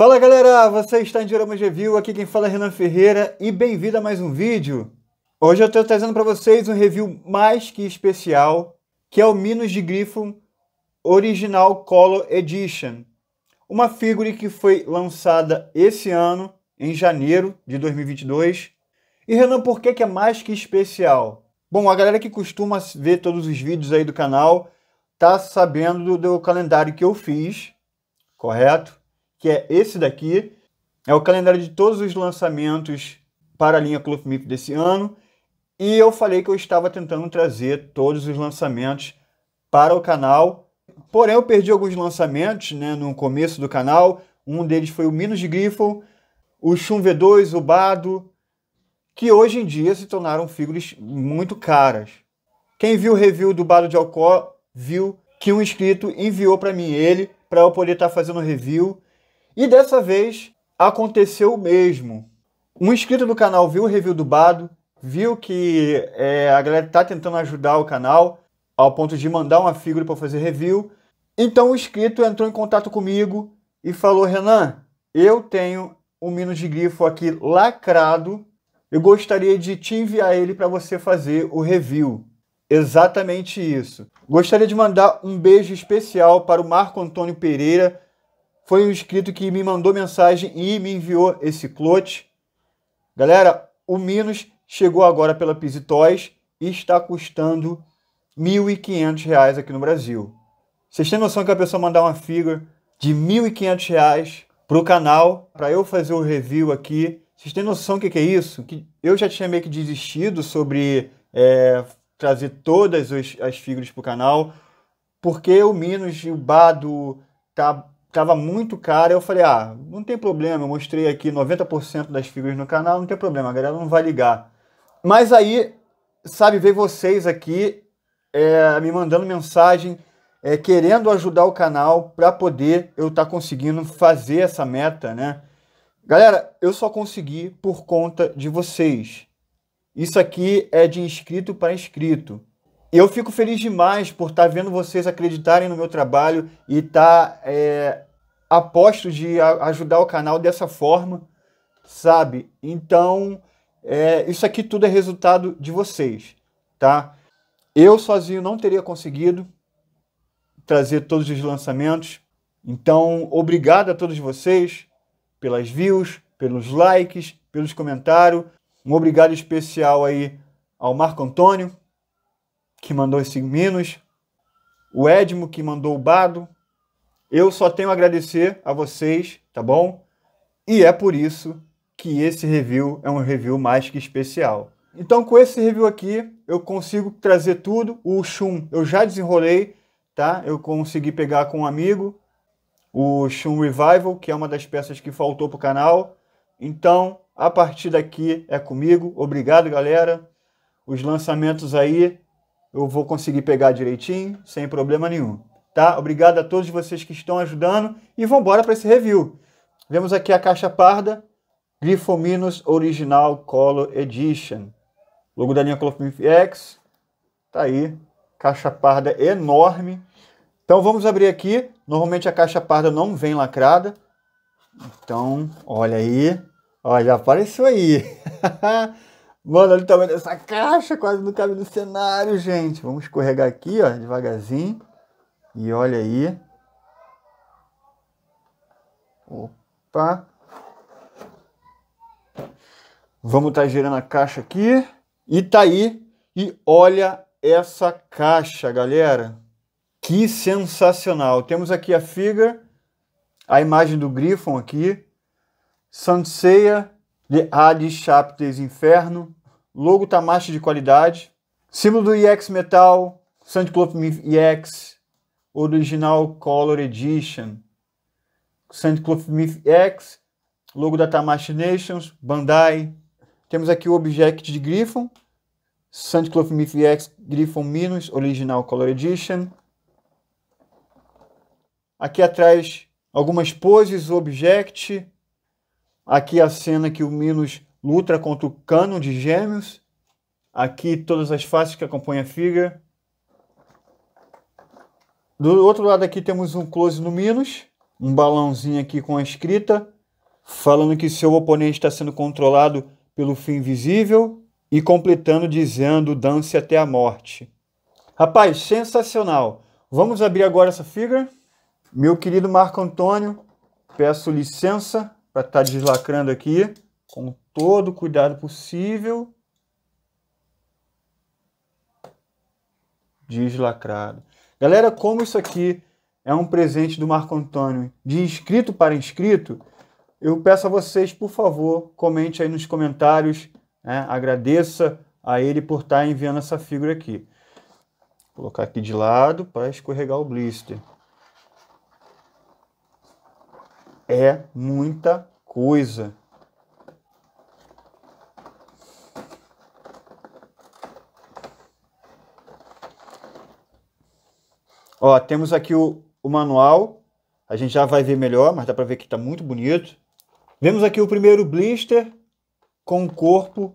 Fala galera, você está em Diorama Review, aqui quem fala é Renan Ferreira e bem-vindo a mais um vídeo. Hoje eu estou trazendo para vocês um review mais que especial, que é o Minos de Grifo Original Color Edition. Uma figura que foi lançada esse ano, em janeiro de 2022. E Renan, por que, que é mais que especial? Bom, a galera que costuma ver todos os vídeos aí do canal tá sabendo do, do calendário que eu fiz, correto? que é esse daqui. É o calendário de todos os lançamentos para a linha Club MIP desse ano. E eu falei que eu estava tentando trazer todos os lançamentos para o canal. Porém, eu perdi alguns lançamentos né, no começo do canal. Um deles foi o Minos de Griffon, o Chum V2, o Bado, que hoje em dia se tornaram figuras muito caras. Quem viu o review do Bado de Alcó viu que um inscrito enviou para mim ele para eu poder estar tá fazendo review e dessa vez aconteceu o mesmo. Um inscrito do canal viu o review do Bado, viu que é, a galera tá tentando ajudar o canal ao ponto de mandar uma figura para fazer review. Então o inscrito entrou em contato comigo e falou: Renan, eu tenho um Minos de Grifo aqui lacrado. Eu gostaria de te enviar ele para você fazer o review. Exatamente isso. Gostaria de mandar um beijo especial para o Marco Antônio Pereira, foi um inscrito que me mandou mensagem e me enviou esse clote. Galera, o Minos chegou agora pela Pisitóis e está custando R$ 1.500 aqui no Brasil. Vocês têm noção que a pessoa mandar uma figure de R$ 1.500 para o canal, para eu fazer o review aqui? Vocês têm noção do que, que é isso? Que eu já tinha meio que desistido sobre é, trazer todas as, as figuras para o canal, porque o Minos e o Bado tá estava muito caro. Eu falei, ah, não tem problema, eu mostrei aqui 90% das figuras no canal, não tem problema, a galera não vai ligar. Mas aí, sabe, ver vocês aqui é, me mandando mensagem, é, querendo ajudar o canal para poder eu estar tá conseguindo fazer essa meta, né? Galera, eu só consegui por conta de vocês. Isso aqui é de inscrito para inscrito eu fico feliz demais por estar tá vendo vocês acreditarem no meu trabalho e estar tá, é, a posto de ajudar o canal dessa forma, sabe? Então, é, isso aqui tudo é resultado de vocês, tá? Eu sozinho não teria conseguido trazer todos os lançamentos. Então, obrigado a todos vocês pelas views, pelos likes, pelos comentários. Um obrigado especial aí ao Marco Antônio, que mandou esse menos, o Edmo, que mandou o Bado. Eu só tenho a agradecer a vocês, tá bom? E é por isso que esse review é um review mais que especial. Então, com esse review aqui, eu consigo trazer tudo. O Shun eu já desenrolei, tá? Eu consegui pegar com um amigo o Shun Revival, que é uma das peças que faltou para o canal. Então, a partir daqui é comigo. Obrigado, galera. Os lançamentos aí eu vou conseguir pegar direitinho, sem problema nenhum. Tá? Obrigado a todos vocês que estão ajudando e vamos embora para esse review. Vemos aqui a caixa parda, Grifominos Original Color Edition. Logo da linha Colorfilm X, tá aí, caixa parda enorme. Então vamos abrir aqui, normalmente a caixa parda não vem lacrada. Então, olha aí, olha, apareceu aí. Mano, olha o tamanho dessa caixa, quase não cabe no cenário, gente. Vamos escorregar aqui, ó, devagarzinho. E olha aí. Opa. Vamos estar tá girando a caixa aqui. E tá aí. E olha essa caixa, galera. Que sensacional. Temos aqui a figure, a imagem do Griffon aqui, Sanseia, Hades, Chapters, Inferno, logo Tamashi de qualidade, símbolo do EX Metal, Sandcloth EX, Original Color Edition, Sandcloth Myth EX logo da Tamashi Nations, Bandai. Temos aqui o Object de Griffon, Sandcloth Myth EX Griffon Minus, Original Color Edition. Aqui atrás, algumas poses, Object, Aqui a cena que o Minos luta contra o Cano de Gêmeos. Aqui todas as faces que acompanham a figura. Do outro lado aqui temos um close no Minos, um balãozinho aqui com a escrita, falando que seu oponente está sendo controlado pelo fim invisível e completando dizendo dance até a morte. Rapaz, sensacional! Vamos abrir agora essa figura. Meu querido Marco Antônio, peço licença para estar tá deslacrando aqui com todo o cuidado possível. Deslacrado. Galera, como isso aqui é um presente do Marco Antônio de inscrito para inscrito, eu peço a vocês, por favor, comente aí nos comentários, né? agradeça a ele por estar tá enviando essa figura aqui. Vou colocar aqui de lado para escorregar o blister. é muita coisa. Ó, temos aqui o, o manual. A gente já vai ver melhor, mas dá para ver que está muito bonito. Vemos aqui o primeiro blister com corpo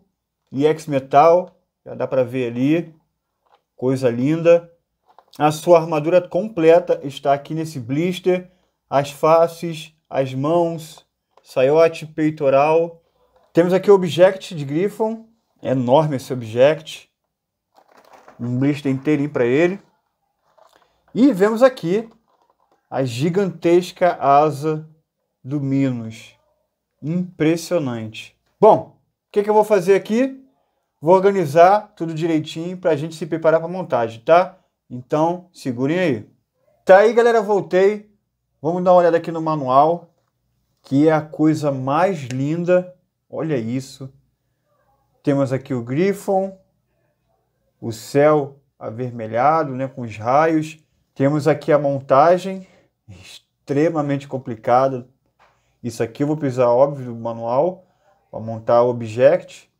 e ex-metal. Já dá para ver ali. Coisa linda. A sua armadura completa está aqui nesse blister. As faces, as mãos, saiote, peitoral. Temos aqui o Object de Griffon, é enorme esse Object, um blister inteirinho para ele. E vemos aqui a gigantesca asa do Minos, impressionante. Bom, o que, que eu vou fazer aqui? Vou organizar tudo direitinho para a gente se preparar para a montagem, tá? Então, segurem aí. Tá aí, galera, voltei. Vamos dar uma olhada aqui no manual, que é a coisa mais linda. Olha isso. Temos aqui o Griffon, o céu avermelhado, né, com os raios. Temos aqui a montagem, extremamente complicada. Isso aqui eu vou precisar, óbvio, do manual para montar o Object.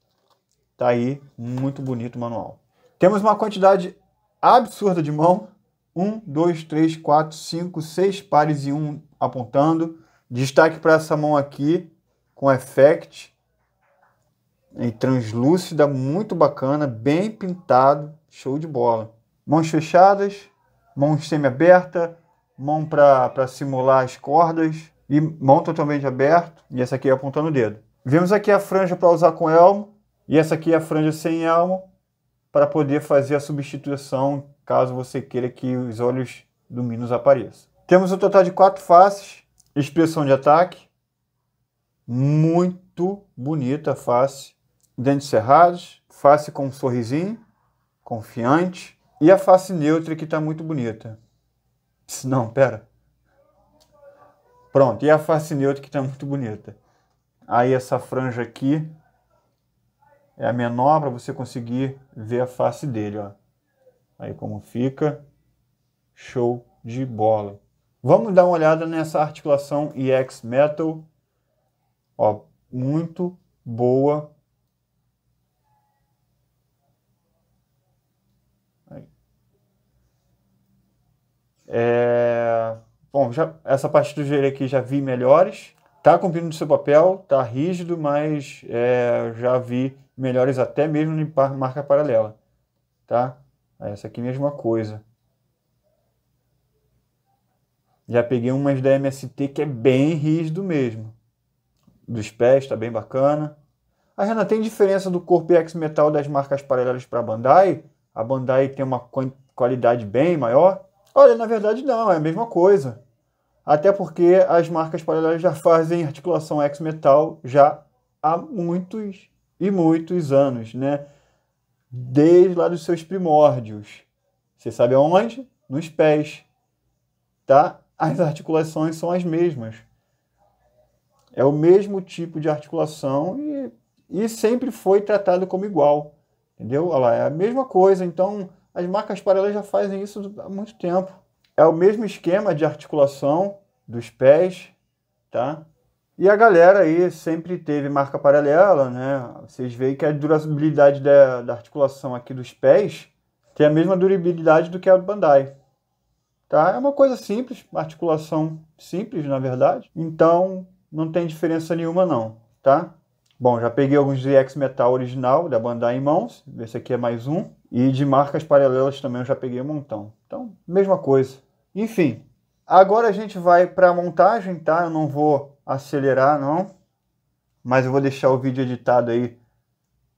Tá aí, muito bonito o manual. Temos uma quantidade absurda de mão. Um, dois, três, quatro, cinco, seis pares e um apontando. Destaque para essa mão aqui, com effect. E translúcida, muito bacana, bem pintado, show de bola. Mãos fechadas, mão semi-aberta, mão para simular as cordas e mão totalmente aberta. E essa aqui apontando o dedo. vemos aqui a franja para usar com elmo e essa aqui é a franja sem elmo para poder fazer a substituição caso você queira que os olhos do Minus apareçam. Temos um total de quatro faces, expressão de ataque, muito bonita a face, dentes cerrados, face com um sorrisinho, confiante, e a face neutra que está muito bonita. Não, pera. Pronto, e a face neutra que está muito bonita. Aí essa franja aqui é a menor para você conseguir ver a face dele, ó. Aí como fica. Show de bola. Vamos dar uma olhada nessa articulação EX Metal. Ó, muito boa. É... Bom, já, essa parte do joelho aqui já vi melhores. Tá cumprindo seu papel, tá rígido, mas é, já vi melhores até mesmo em marca paralela, tá? É essa aqui mesma coisa. Já peguei umas da MST que é bem rígido mesmo. Dos pés, tá bem bacana. A Renata tem diferença do corpo ex X-Metal das marcas paralelas para a Bandai? A Bandai tem uma qualidade bem maior? Olha, na verdade não, é a mesma coisa. Até porque as marcas paralelas já fazem articulação X-Metal já há muitos e muitos anos, né? desde lá dos seus primórdios. Você sabe aonde? Nos pés. Tá? As articulações são as mesmas. É o mesmo tipo de articulação e, e sempre foi tratado como igual. Entendeu? Olha lá, é a mesma coisa. Então, as marcas paralelas já fazem isso há muito tempo. É o mesmo esquema de articulação dos pés, tá? E a galera aí sempre teve marca paralela, né? Vocês veem que a durabilidade da, da articulação aqui dos pés tem a mesma durabilidade do que a do Bandai. Tá? É uma coisa simples, articulação simples, na verdade. Então, não tem diferença nenhuma não, tá? Bom, já peguei alguns de x Metal original da Bandai em mãos, esse aqui é mais um, e de marcas paralelas também eu já peguei um montão. Então, mesma coisa. Enfim, agora a gente vai para a montagem, tá? Eu não vou acelerar não, mas eu vou deixar o vídeo editado aí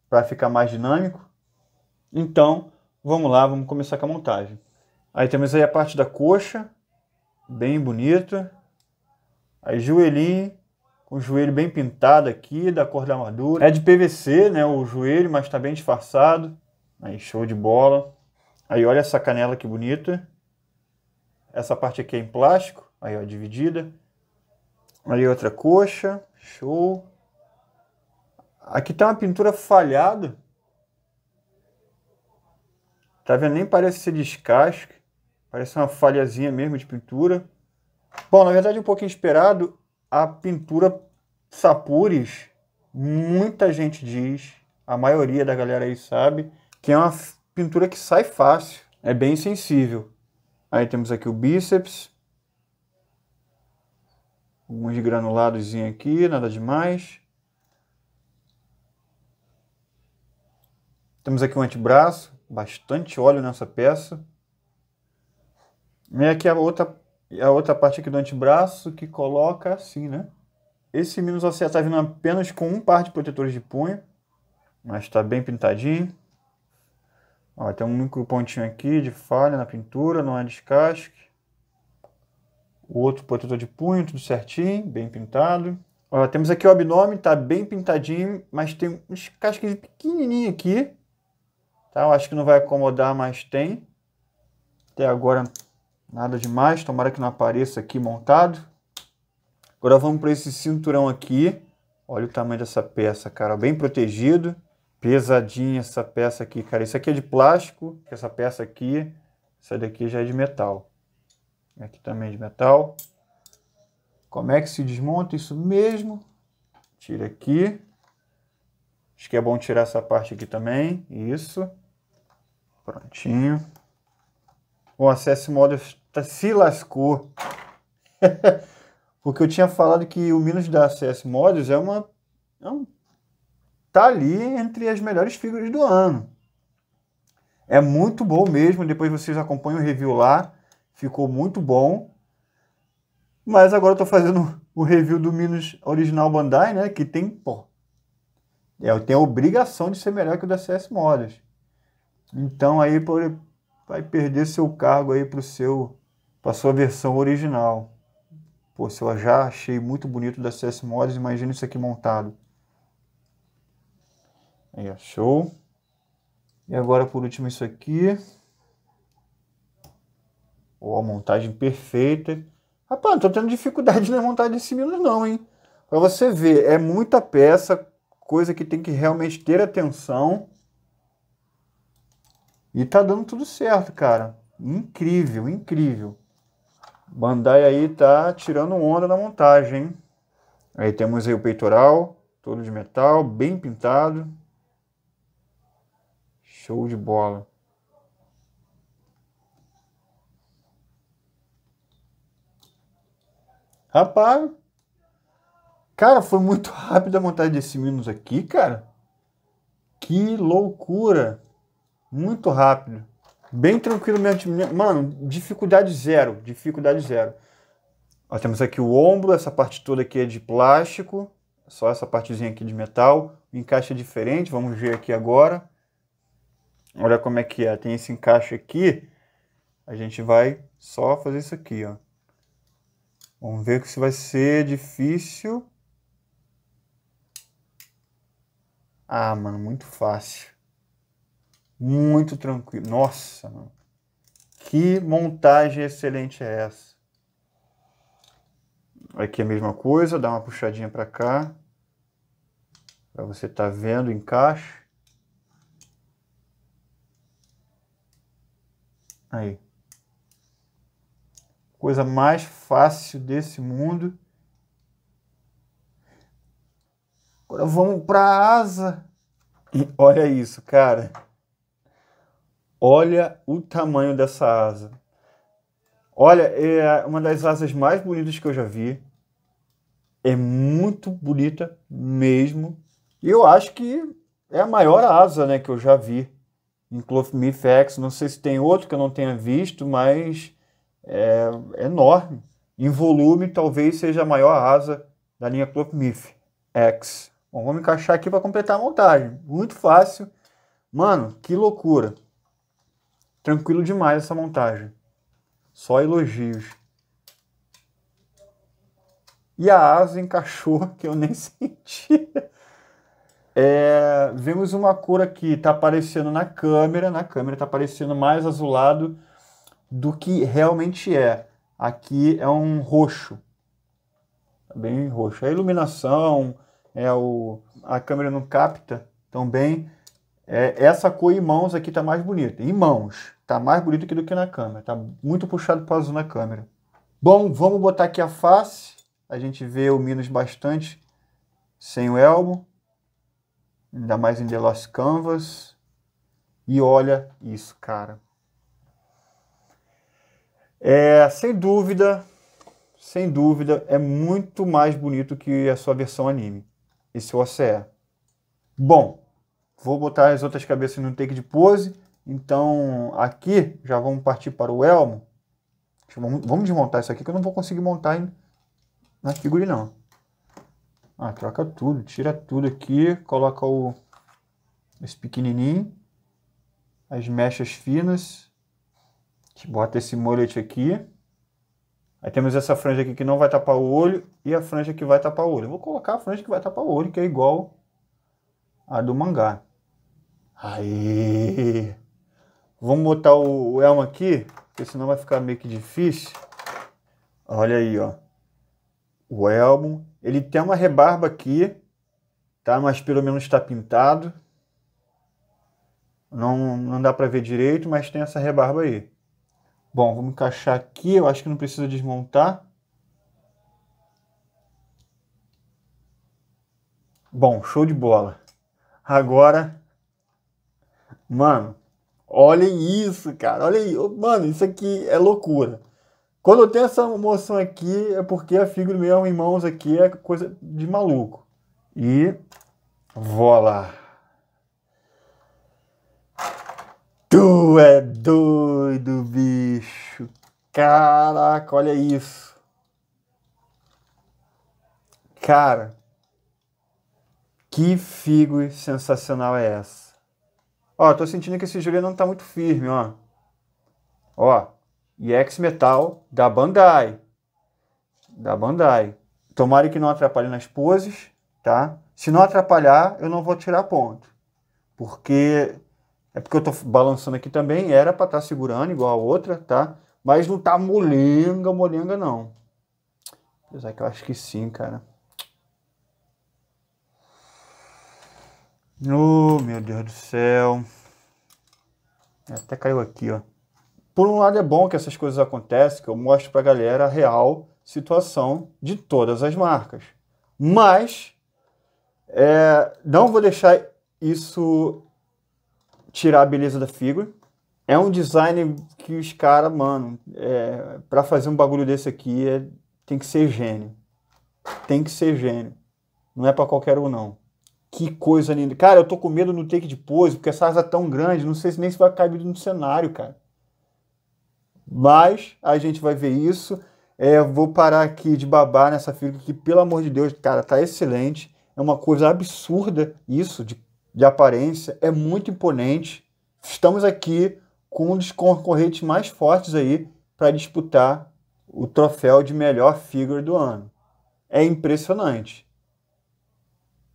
para ficar mais dinâmico. Então, vamos lá, vamos começar com a montagem. Aí temos aí a parte da coxa, bem bonita. Aí joelhinho, com o joelho bem pintado aqui, da cor da armadura. É de PVC, né, o joelho, mas tá bem disfarçado. Aí show de bola. Aí olha essa canela que bonita. Essa parte aqui é em plástico, aí ó, dividida. Ali outra coxa. Show. Aqui tá uma pintura falhada. Tá vendo? Nem parece ser descasque. Parece uma falhazinha mesmo de pintura. Bom, na verdade, um pouquinho esperado. A pintura Sapures, muita gente diz, a maioria da galera aí sabe, que é uma pintura que sai fácil. É bem sensível. Aí temos aqui o bíceps. Alguns granulados aqui, nada demais. Temos aqui um antebraço, bastante óleo nessa peça. E aqui a outra, a outra parte aqui do antebraço que coloca assim, né? Esse Minos OCE está vindo apenas com um par de protetores de punho, mas está bem pintadinho. Ó, tem um único pontinho aqui de falha na pintura, não há descasque. O outro protetor de punho, tudo certinho, bem pintado. Ó, temos aqui o abdômen, tá bem pintadinho, mas tem uns cascas pequenininho aqui. Tá? Eu acho que não vai acomodar, mas tem. Até agora nada demais, tomara que não apareça aqui montado. Agora vamos para esse cinturão aqui. Olha o tamanho dessa peça, cara, bem protegido. Pesadinha essa peça aqui, cara. Isso aqui é de plástico, essa peça aqui, essa daqui já é de metal. Aqui também é de metal. Como é que se desmonta isso mesmo? Tira aqui. Acho que é bom tirar essa parte aqui também. Isso. Prontinho. O Access Models tá, se lascou. Porque eu tinha falado que o Minus da Access Models é uma... É um, tá ali entre as melhores figuras do ano. É muito bom mesmo. Depois vocês acompanham o review lá ficou muito bom. Mas agora eu tô fazendo o review do Minus original Bandai, né? Que tem, pô, é, tem a obrigação de ser melhor que o da CS Modas. Então aí vai perder seu cargo aí pro seu, pra sua versão original. Pô, se eu já achei muito bonito da CS Mods, imagina isso aqui montado. Aí, show. E agora por último isso aqui. Ou a montagem perfeita. Rapaz, não tô tendo dificuldade na montagem desse Milos não, hein? Para você ver, é muita peça, coisa que tem que realmente ter atenção. E tá dando tudo certo, cara. Incrível, incrível. Bandai aí tá tirando onda na montagem, hein? Aí temos aí o peitoral, todo de metal, bem pintado. Show de bola. Rapaz. Cara, foi muito rápido a montagem desse Minos aqui, cara. Que loucura. Muito rápido. Bem tranquilo mesmo. Mano, dificuldade zero. Dificuldade zero. Ó, temos aqui o ombro, essa parte toda aqui é de plástico. Só essa partezinha aqui de metal. O encaixe é diferente, vamos ver aqui agora. Olha como é que é. Tem esse encaixe aqui. A gente vai só fazer isso aqui, ó. Vamos ver se vai ser difícil. Ah, mano, muito fácil. Muito tranquilo. Nossa, mano. Que montagem excelente é essa? Aqui a mesma coisa, dá uma puxadinha para cá. Para você estar tá vendo o encaixe. Aí coisa mais fácil desse mundo. Agora vamos para a asa. E olha isso, cara. Olha o tamanho dessa asa. Olha, é uma das asas mais bonitas que eu já vi. É muito bonita mesmo. E eu acho que é a maior asa né, que eu já vi em Clothmifex. Não sei se tem outro que eu não tenha visto, mas é enorme. Em volume, talvez seja a maior asa da linha Club Mif X. Bom, vamos encaixar aqui para completar a montagem. Muito fácil. Mano, que loucura. Tranquilo demais essa montagem. Só elogios. E a asa encaixou que eu nem senti. É, vemos uma cor aqui, tá aparecendo na câmera, na câmera tá aparecendo mais azulado do que realmente é. Aqui é um roxo, tá bem roxo. É a iluminação, é o, a câmera não capta tão bem. É, essa cor em mãos aqui está mais bonita. Em mãos, está mais bonito aqui do que na câmera. Está muito puxado para azul na câmera. Bom, vamos botar aqui a face. A gente vê o Minos bastante sem o elmo. Ainda mais em The Lost Canvas. E olha isso, cara. É, sem dúvida, sem dúvida, é muito mais bonito que a sua versão anime. Esse OCE. Bom, vou botar as outras cabeças no take de pose. Então, aqui, já vamos partir para o elmo. Vamos desmontar isso aqui, que eu não vou conseguir montar em, na figura, não. Ah, troca tudo, tira tudo aqui, coloca o, esse pequenininho, as mechas finas gente bota esse mullet aqui. Aí temos essa franja aqui que não vai tapar o olho e a franja que vai tapar o olho. Eu vou colocar a franja que vai tapar o olho, que é igual a do mangá. Aí. Vamos botar o elmo aqui, porque senão vai ficar meio que difícil. Olha aí, ó. O elmo. Ele tem uma rebarba aqui, tá? Mas pelo menos está pintado. Não, não dá para ver direito, mas tem essa rebarba aí. Bom, vamos encaixar aqui. Eu acho que não precisa desmontar. Bom, show de bola. Agora, mano, olhem isso, cara. Olha aí, mano, isso aqui é loucura. Quando eu tenho essa emoção aqui, é porque a figura meu, é mãos aqui é coisa de maluco. E vó lá. Tu é doido, bicho. Caraca, olha isso. Cara, que figo sensacional é essa? Ó, tô sentindo que esse joelho não tá muito firme, ó. Ó, EX Metal da Bandai. Da Bandai. Tomara que não atrapalhe nas poses, tá? Se não atrapalhar, eu não vou tirar ponto. Porque é porque eu tô balançando aqui também, era para estar tá segurando igual a outra, tá? Mas não tá molenga, molenga não. Apesar que eu acho que sim, cara. Oh, meu Deus do céu. É, até caiu aqui, ó. Por um lado é bom que essas coisas acontecem, que eu mostro pra galera a real situação de todas as marcas. Mas é, não vou deixar isso tirar a beleza da figura. É um design que os caras, mano, é, para fazer um bagulho desse aqui é, tem que ser gênio. Tem que ser gênio. Não é para qualquer um, não. Que coisa linda. Cara, eu tô com medo no take de pose, porque essa asa é tão grande, não sei nem se vai caber no cenário, cara. Mas a gente vai ver isso. É, vou parar aqui de babar nessa figura que, pelo amor de Deus, cara, tá excelente. É uma coisa absurda isso, de de aparência, é muito imponente. Estamos aqui com um dos concorrentes mais fortes aí para disputar o troféu de melhor figure do ano. É impressionante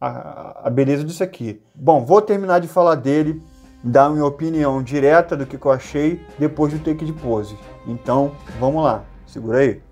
a, a beleza disso aqui. Bom, vou terminar de falar dele, dar minha opinião direta do que, que eu achei depois do take de pose. Então, vamos lá. Segura aí.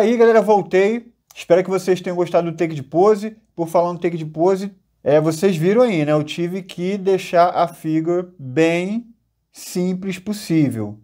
aí, galera, voltei. Espero que vocês tenham gostado do take de pose. Por falar no take de pose, é, vocês viram aí, né? Eu tive que deixar a figure bem simples possível.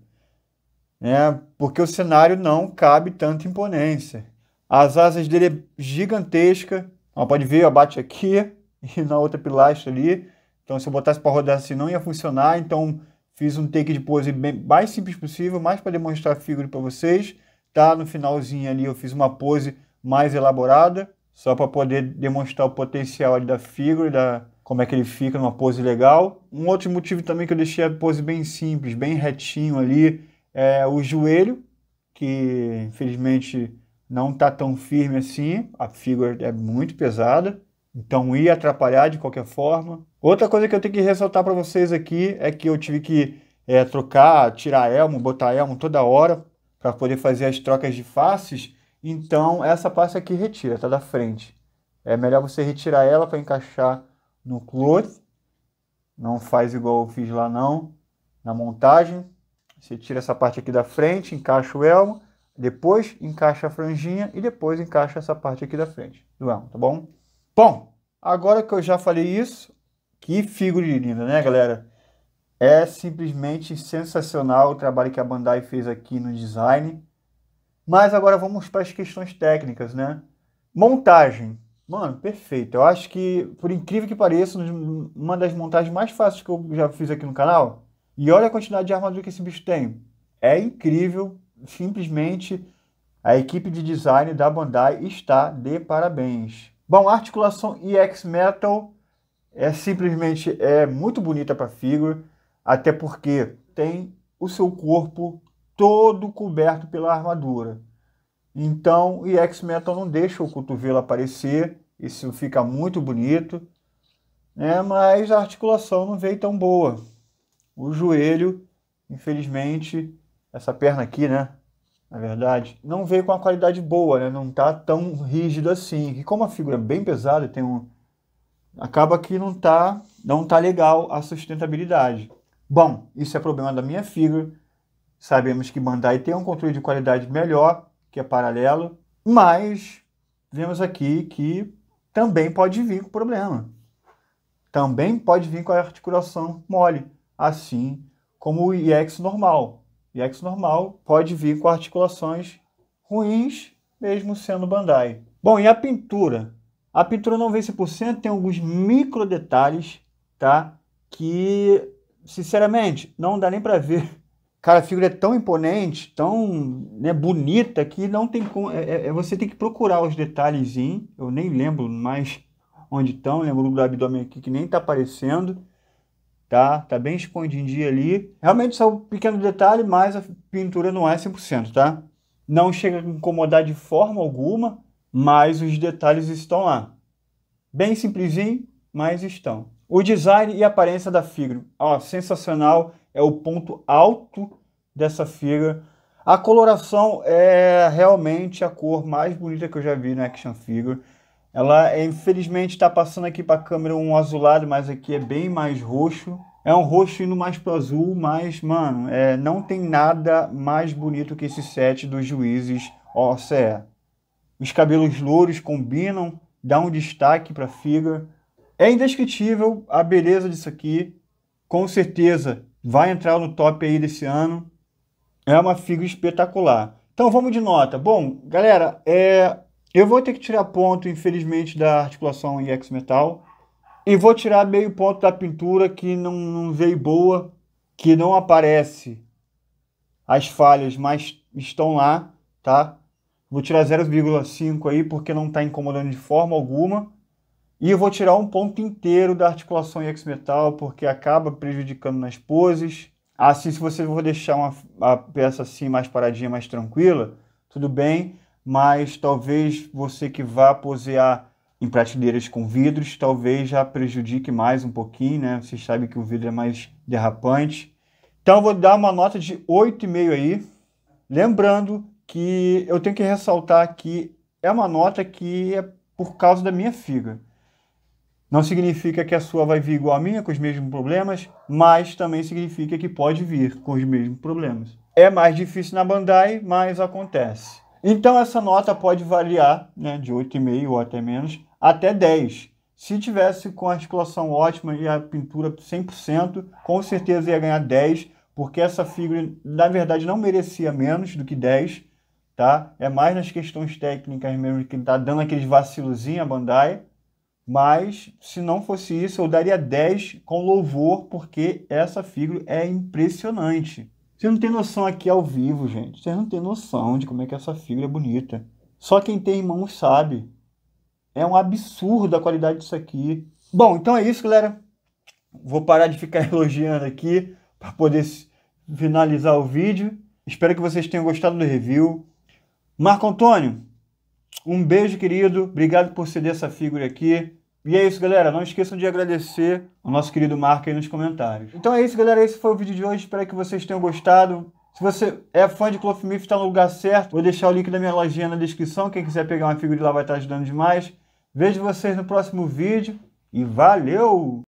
Né? Porque o cenário não cabe tanta imponência. As asas dele é gigantesca. Ó, pode ver, ela bate aqui e na outra pilastra ali. Então, se eu botasse para rodar assim, não ia funcionar. Então, fiz um take de pose bem mais simples possível, mais para demonstrar a figura para vocês tá? No finalzinho ali eu fiz uma pose mais elaborada, só para poder demonstrar o potencial ali da figura, da como é que ele fica numa pose legal. Um outro motivo também que eu deixei a pose bem simples, bem retinho ali, é o joelho, que infelizmente não tá tão firme assim, a figura é muito pesada, então ia atrapalhar de qualquer forma. Outra coisa que eu tenho que ressaltar para vocês aqui é que eu tive que é, trocar, tirar elmo, botar elmo toda hora, para poder fazer as trocas de faces, então essa parte aqui retira, tá da frente. É melhor você retirar ela para encaixar no cloth. Não faz igual eu fiz lá não, na montagem. Você tira essa parte aqui da frente, encaixa o elmo, depois encaixa a franjinha e depois encaixa essa parte aqui da frente do elmo, tá bom? Bom, agora que eu já falei isso, que figura linda, né, galera? É simplesmente sensacional o trabalho que a Bandai fez aqui no design. Mas agora vamos para as questões técnicas, né? Montagem. Mano, perfeito. Eu acho que, por incrível que pareça, uma das montagens mais fáceis que eu já fiz aqui no canal. E olha a quantidade de armadura que esse bicho tem. É incrível. Simplesmente a equipe de design da Bandai está de parabéns. Bom, a articulação EX Metal é simplesmente é muito bonita para figura. Até porque tem o seu corpo todo coberto pela armadura. Então, o X-Metal não deixa o cotovelo aparecer, isso fica muito bonito, né? mas a articulação não veio tão boa. O joelho, infelizmente, essa perna aqui, né? Na verdade, não veio com a qualidade boa, né? Não tá tão rígido assim. E como a figura é bem pesada, tem um acaba que não tá, não tá legal a sustentabilidade. Bom, isso é problema da minha figura Sabemos que Bandai tem um controle de qualidade melhor, que é paralelo, mas vemos aqui que também pode vir com problema. Também pode vir com a articulação mole, assim como o IX normal. IEX IX normal pode vir com articulações ruins, mesmo sendo Bandai. Bom, e a pintura? A pintura não vem 100% tem alguns micro detalhes, tá? Que sinceramente, não dá nem para ver. Cara, a figura é tão imponente, tão né, bonita, que não tem como. É, é, é você tem que procurar os detalhes. Eu nem lembro mais onde estão, lembro do abdômen aqui que nem está aparecendo. Tá, tá bem escondidinho ali. Realmente só um pequeno detalhe, mas a pintura não é 100%, tá? Não chega a incomodar de forma alguma, mas os detalhes estão lá. Bem simplesinho, mas estão. O design e aparência da figura. Ó, sensacional, é o ponto alto dessa figura. A coloração é realmente a cor mais bonita que eu já vi na Action Figure. Ela, é, infelizmente, está passando aqui para a câmera um azulado, mas aqui é bem mais roxo. É um roxo indo mais para azul, mas, mano, é, não tem nada mais bonito que esse set dos juízes OCE. É. Os cabelos louros combinam, dá um destaque para a figura. É indescritível a beleza disso aqui. Com certeza vai entrar no top aí desse ano. É uma figura espetacular. Então vamos de nota. Bom, galera, é... eu vou ter que tirar ponto, infelizmente, da articulação x Metal. E vou tirar meio ponto da pintura que não, não veio boa, que não aparece as falhas, mas estão lá, tá? Vou tirar 0,5 aí porque não está incomodando de forma alguma. E eu vou tirar um ponto inteiro da articulação em X-metal, porque acaba prejudicando nas poses. Assim, se você for deixar uma, a peça assim mais paradinha, mais tranquila, tudo bem, mas talvez você que vá posear em prateleiras com vidros, talvez já prejudique mais um pouquinho, né? Vocês sabem que o vidro é mais derrapante. Então, eu vou dar uma nota de 8,5 aí. Lembrando que eu tenho que ressaltar que é uma nota que é por causa da minha figa. Não significa que a sua vai vir igual a minha, com os mesmos problemas, mas também significa que pode vir com os mesmos problemas. É mais difícil na Bandai, mas acontece. Então essa nota pode variar né, de 8,5 ou até menos, até 10. Se tivesse com a articulação ótima e a pintura 100%, com certeza ia ganhar 10, porque essa figura, na verdade, não merecia menos do que 10, tá? É mais nas questões técnicas mesmo que está dando aqueles vacilozinhos a Bandai, mas se não fosse isso, eu daria 10 com louvor, porque essa figura é impressionante. Você não tem noção aqui ao vivo, gente. Vocês não tem noção de como é que essa figura é bonita. Só quem tem mãos sabe. É um absurdo a qualidade disso aqui. Bom, então é isso, galera. Vou parar de ficar elogiando aqui para poder finalizar o vídeo. Espero que vocês tenham gostado do review. Marco Antônio, um beijo, querido. Obrigado por ceder essa figura aqui. E é isso, galera. Não esqueçam de agradecer ao nosso querido Marco aí nos comentários. Então é isso, galera. Esse foi o vídeo de hoje. Espero que vocês tenham gostado. Se você é fã de Clofimif, está no lugar certo. Vou deixar o link da minha lojinha na descrição. Quem quiser pegar uma figura lá vai estar ajudando demais. Vejo vocês no próximo vídeo e valeu!